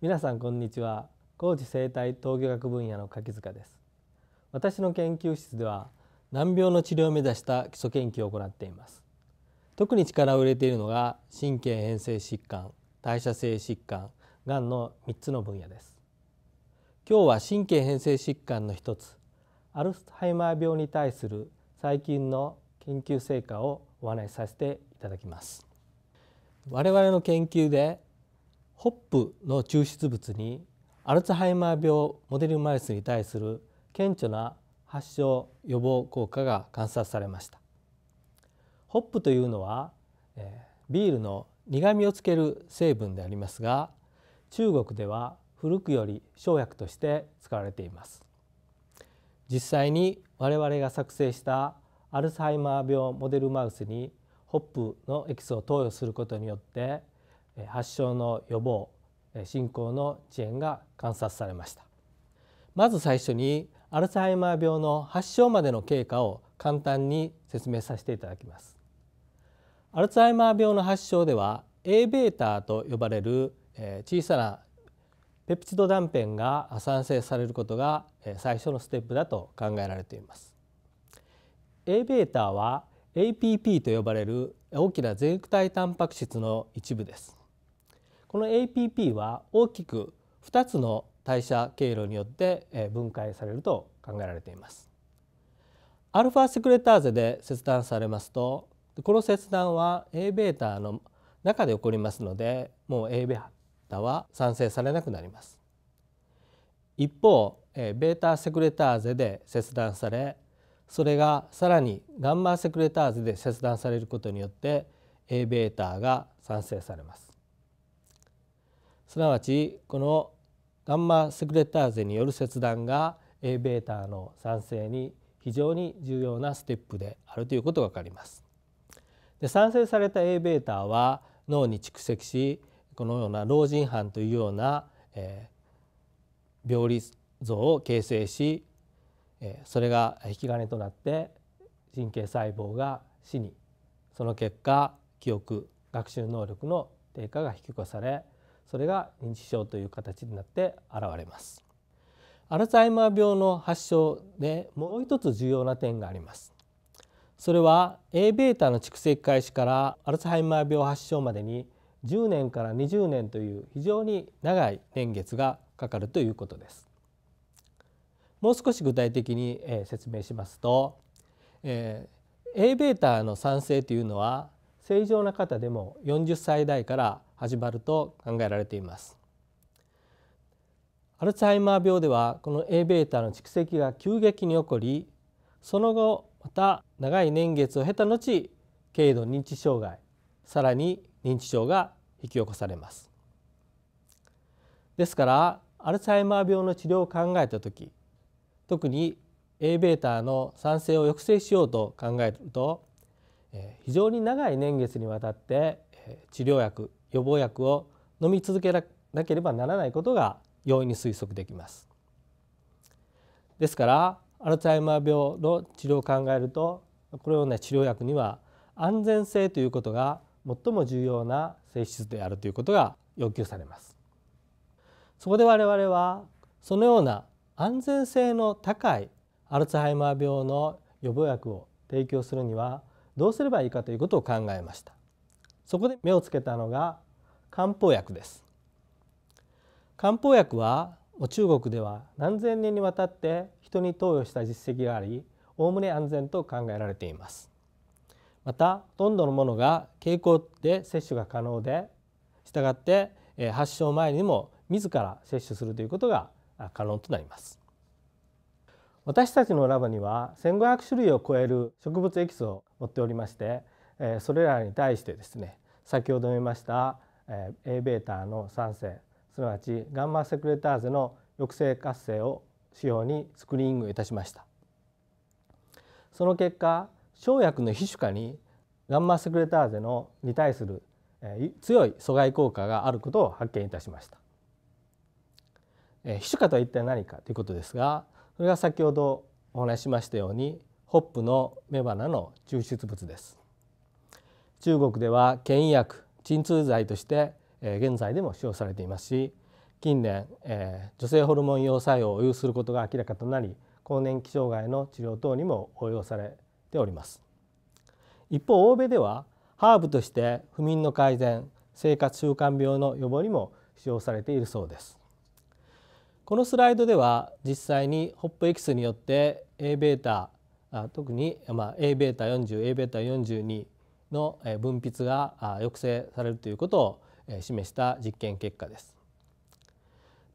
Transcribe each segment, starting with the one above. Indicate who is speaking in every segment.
Speaker 1: 皆さんこんにちは高知生態統計学分野の柿塚です私の研究室では難病の治療を目指した基礎研究を行っています特に力を入れているのが神経変性疾患代謝性疾患がんの3つの分野です今日は神経変性疾患の一つアルツハイマー病に対する最近の研究成果をお話しさせていただきます我々の研究でホップの抽出物にアルツハイマー病モデルマウスに対する顕著な発症予防効果が観察されましたホップというのは、えー、ビールの苦味をつける成分でありますが中国では古くより生薬として使われています実際に我々が作成したアルツハイマー病モデルマウスにホップのエキスを投与することによって発症の予防進行の遅延が観察されましたまず最初にアルツハイマー病の発症までの経過を簡単に説明させていただきますアルツハイマー病の発症では a ベータと呼ばれる小さなペプチド断片が産生されることが最初のステップだと考えられています a ベータは APP と呼ばれる大きな全体タンパク質の一部ですこの APP は大きく2つの代謝経路によって分解されると考えられています。アルファセクレターゼで切断されますとこの切断は a ベータの中で起こりますのでもう a ベータは産生されなくなります。一方ベータセクレターゼで切断されそれがさらにガンマセクレターゼで切断されることによって a ベータが産生されます。すなわちこのガンマセクレターゼによる切断が Aβ の酸性に非常に重要なステップであるということが分かります。で産生された Aβ は脳に蓄積しこのような老人斑というような、えー、病理像を形成し、えー、それが引き金となって神経細胞が死にその結果記憶学習能力の低下が引き起こされそれが認知症という形になって現れますアルツハイマー病の発症でもう一つ重要な点がありますそれは Aβ の蓄積開始からアルツハイマー病発症までに10年から20年という非常に長い年月がかかるということですもう少し具体的に説明しますと、えー、Aβ の酸性というのは正常な方でも40歳代から始まると考えられていますアルツハイマー病ではこの Aβ の蓄積が急激に起こりその後また長い年月を経た後軽度認知障害さらに認知症が引き起こされますですからアルツハイマー病の治療を考えた時特に Aβ の産生を抑制しようと考えると非常に長い年月にわたって治療薬予防薬を飲み続けなければならないことが容易に推測できます。ですからアルツハイマー病の治療を考えるとこのような治療薬には安全性ということが最も重要な性質であるということが要求されます。そこで我々はそのような安全性の高いアルツハイマー病の予防薬を提供するにはどうすればいいかということを考えました。そこで目をつけたのが漢方薬です漢方薬は中国では何千年にわたって人に投与した実績がありおおむね安全と考えられていますまたほとんどのものが経口で摂取が可能でしたがって発症前にも自ら摂取するということが可能となります私たちのラボには1,500種類を超える植物エキスを持っておりましてそれらに対してですね先ほど見ました Aβ の酸性すなわちガンマセクレターゼの抑制活性を指標にスクリーニングいたしましたその結果生薬の皮種化にガンマセクレターゼのに対する強い阻害効果があることを発見いたしました皮種化とは一体何かということですがそれが先ほどお話ししましたようにホップの雌花の抽出物です中国では腱医薬鎮痛剤として現在でも使用されていますし近年女性ホルモン用作用を有することが明らかとなり更年期障害の治療等にも応用されております一方欧米ではハーブとして不眠の改善生活習慣病の予防にも使用されているそうですこのスライドでは実際にホップエキスによって Aβ 特に、まあ、Aβ40Aβ42 の分泌が抑制されるということを示した実験結果です。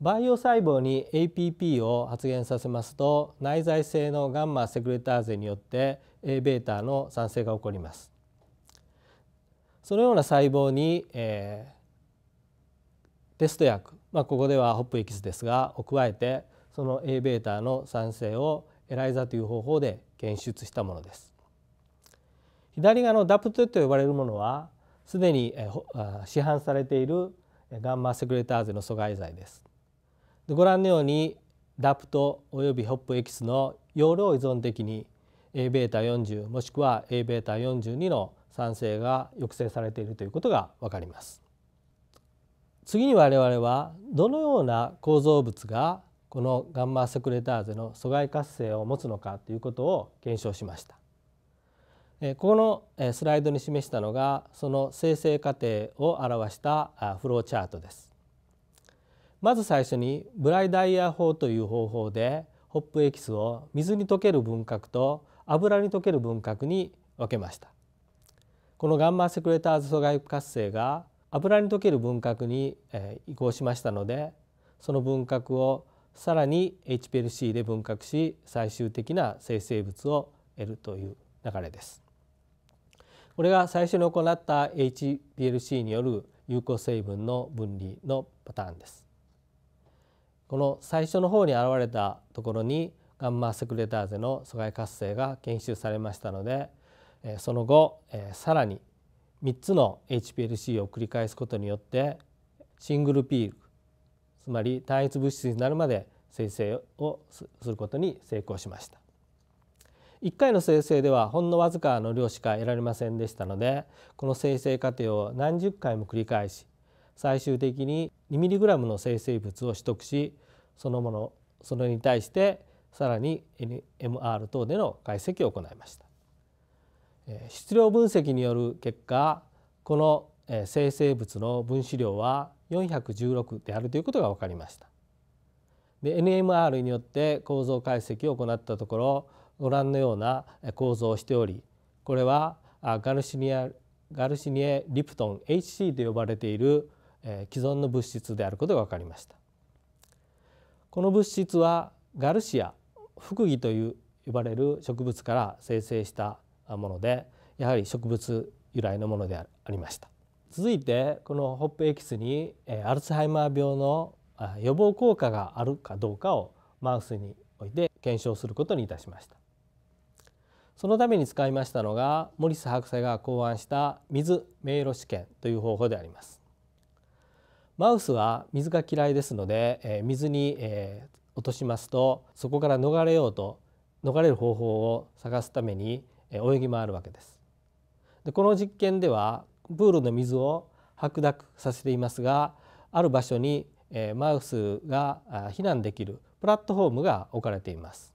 Speaker 1: 培養細胞に APP を発現させますと内在性のガンマセクレターゼによって Aβ の産生が起こります。そのような細胞に、えー、テスト薬、まあ、ここではホップエキスですがを加えてその Aβ の産生をエライザという方法で検出したものです。左側のダプトと呼ばれるものはすでに市販されているガンマセクレターゼの阻害剤です。でご覧のようにダプトおよびホップエキスの容量依存的に Aβ40 もしくは Aβ42 の酸性が抑制されているということがわかります。次に我々はどのような構造物がこのガンマセクレターゼの阻害活性を持つのかということを検証しました。ここのスライドに示したのがその生成過程を表したフローチャートです。まず最初にブライダイヤ法という方法でホップエキスを水に溶ける分殻と油に溶ける分殻に分けました。このガンマセクレターズ阻害活性が油に溶ける分殻に移行しましたのでその分殻をさらに HPLC で分割し最終的な生成物を得るという流れです。これが最初に行った HPLC による有効成分の分離のパターンです。この最初の方に現れたところにガンマセクレターゼの阻害活性が検出されましたのでその後さらに3つの HPLC を繰り返すことによってシングルピールつまり単一物質になるまで生成をすることに成功しました。1回の生成ではほんのわずかの量しか得られませんでしたのでこの生成過程を何十回も繰り返し最終的に 2mg の生成物を取得しそのものそれに対してさらに NMR 等での解析を行いました質量分析による結果この生成物の分子量は416であるということが分かりましたで NMR によって構造解析を行ったところご覧のような構造をしておりこれはガルシニアガルシニエ・リプトン HC と呼ばれている既存の物質であることが分かりましたこの物質はガルシアフクという呼ばれる植物から生成したものでやはり植物由来のものでありました続いてこのホップエキスにアルツハイマー病の予防効果があるかどうかをマウスにおいて検証することにいたしましたそのために使いましたのがモリス博士が考案した水迷路試験という方法でありますマウスは水が嫌いですので、え水に、え落としますとそこから逃れようと逃れる方法を探すために、え泳ぎ回るわけですでこの実験ではプールの水を白濁させていますがある場所にマウスが避難できるプラットフォームが置かれています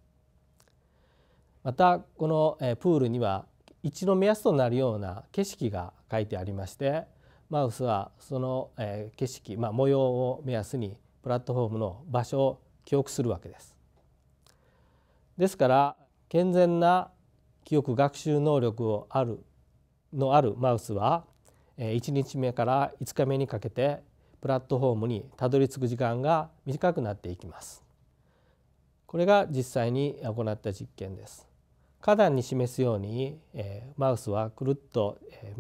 Speaker 1: またこのプールには一の目安となるような景色が書いてありましてマウスはその景色、まあ、模様を目安にプラットフォームの場所を記憶するわけです。ですから健全な記憶学習能力をあるのあるマウスは1日目から5日目にかけてプラットフォームにたどり着く時間が短くなっていきます。これが実際に行った実験です。花壇に示すように、えマウスはくるっと、え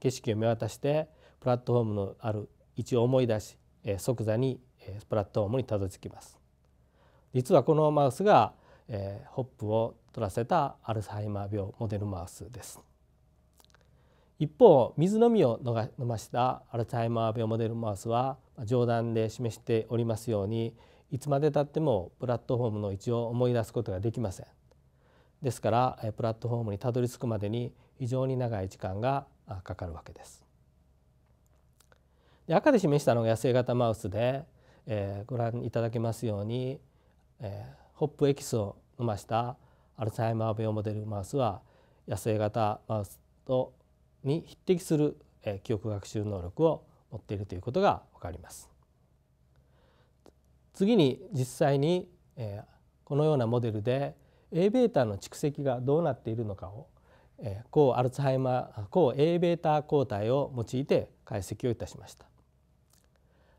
Speaker 1: 景色を見渡してプラットフォームのある位置を思い出し、え即座に、えプラットフォームにたどり着きます。実はこのマウスが、えホップを取らせたアルツハイマー病モデルマウスです。一方水のみを飲ましたアルツハイマー病モデルマウスは上段で示しておりますようにいつまでたってもプラットフォームの位置を思い出すことができません。ですからプラットフォームにたどり着くまでに非常に長い時間がかかるわけです。で赤で示したのが野生型マウスで、えー、ご覧いただけますように、えー、ホップエキスを飲ましたアルツハイマー病モデルマウスは野生型マウスとに匹敵する、えー、記憶学習能力を持っているということがわかります。次に実際に、えー、このようなモデルで Aβ の蓄積がどうなっているのかを抗アルツハイマー抗 Aβ 抗体を用いて解析をいたしました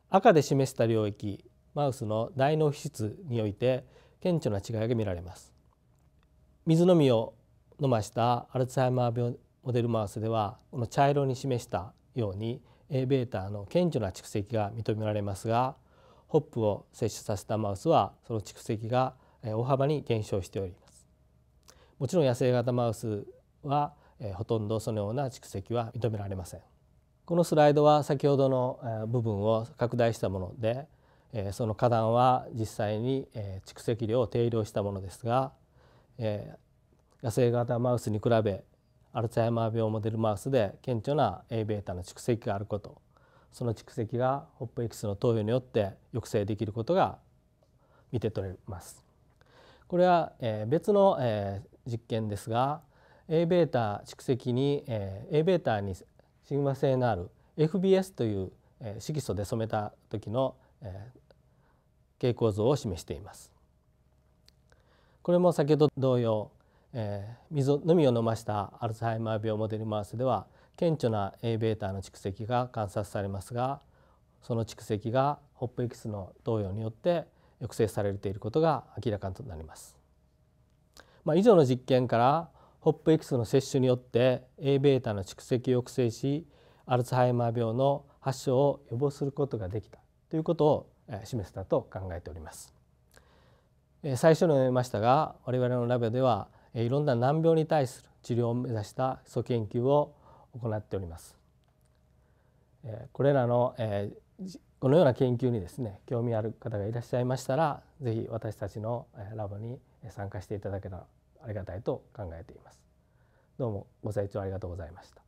Speaker 1: 赤で示した領域マウスの大脳皮質において顕著な違いが見られます水飲みを飲ましたアルツハイマー病モデルマウスではこの茶色に示したように Aβ の顕著な蓄積が認められますがホップを摂取させたマウスはその蓄積が大幅に減少しておりますもちろん野生型マウスは、えほとんどそのような蓄積は認められません。このスライドは先ほどの部分を拡大したものでその花壇は実際に蓄積量を定量したものですが野生型マウスに比べアルツハイマー病モデルマウスで顕著な Aβ の蓄積があることその蓄積がホップエキスの投与によって抑制できることが見て取れます。これは別の実験ですが Aβ 蓄積に、えー、Aβ にシグマ性のある FBS という、え色素で染めた時の、えー、像を示しています。これも先ほど同様、え水のみを飲ましたアルツハイマー病モデルマウスでは顕著な Aβ の蓄積が観察されますがその蓄積がホップスの投与によって抑制されていることが明らかとなります。まあ、以上の実験からホップ X の摂取によって Aβ の蓄積を抑制しアルツハイマー病の発症を予防することができたということを示したと考えております。最初に述べましたが我々のラボではいろんな難病に対する治療を目指した基礎研究を行っております。これらのこのような研究にですね興味ある方がいらっしゃいましたらぜひ私たちのラボに参加していただけたらありがたいと考えています。どうもご清聴ありがとうございました。